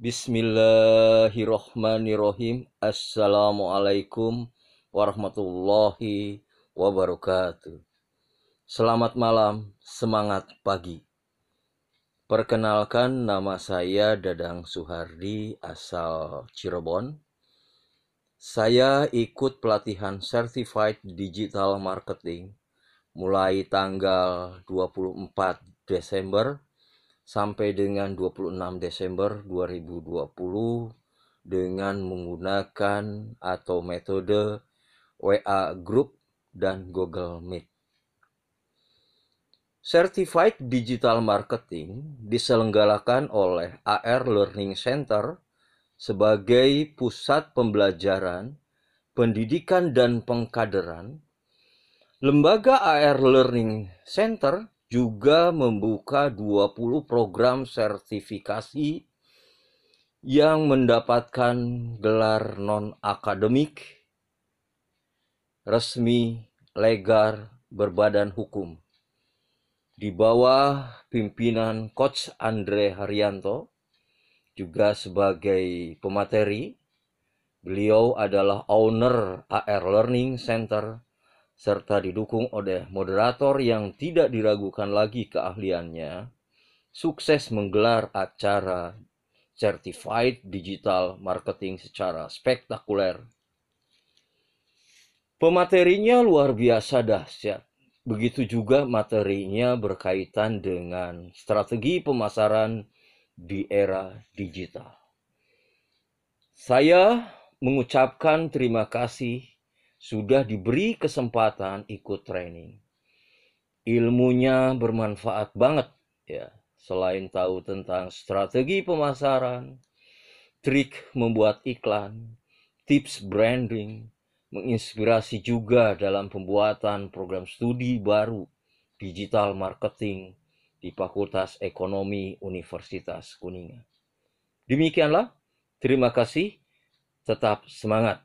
Bismillahirrahmanirrahim. Assalamualaikum warahmatullahi wabarakatuh Selamat malam, semangat pagi Perkenalkan nama saya Dadang Suhardi asal Cirebon Saya ikut pelatihan Certified Digital Marketing Mulai tanggal 24 Desember sampai dengan 26 Desember 2020 dengan menggunakan atau metode WA Group dan Google Meet. Certified Digital Marketing diselenggarakan oleh AR Learning Center sebagai pusat pembelajaran, pendidikan, dan pengkaderan. Lembaga AR Learning Center juga membuka 20 program sertifikasi yang mendapatkan gelar non-akademik resmi legar berbadan hukum di bawah pimpinan Coach Andre Haryanto juga sebagai pemateri. Beliau adalah owner AR Learning Center serta didukung oleh moderator yang tidak diragukan lagi keahliannya, sukses menggelar acara Certified Digital Marketing secara spektakuler. Pematerinya luar biasa dahsyat. Begitu juga materinya berkaitan dengan strategi pemasaran di era digital. Saya mengucapkan terima kasih sudah diberi kesempatan ikut training. Ilmunya bermanfaat banget ya. Selain tahu tentang strategi pemasaran, trik membuat iklan, tips branding, menginspirasi juga dalam pembuatan program studi baru digital marketing di Fakultas Ekonomi Universitas Kuningan. Demikianlah, terima kasih, tetap semangat.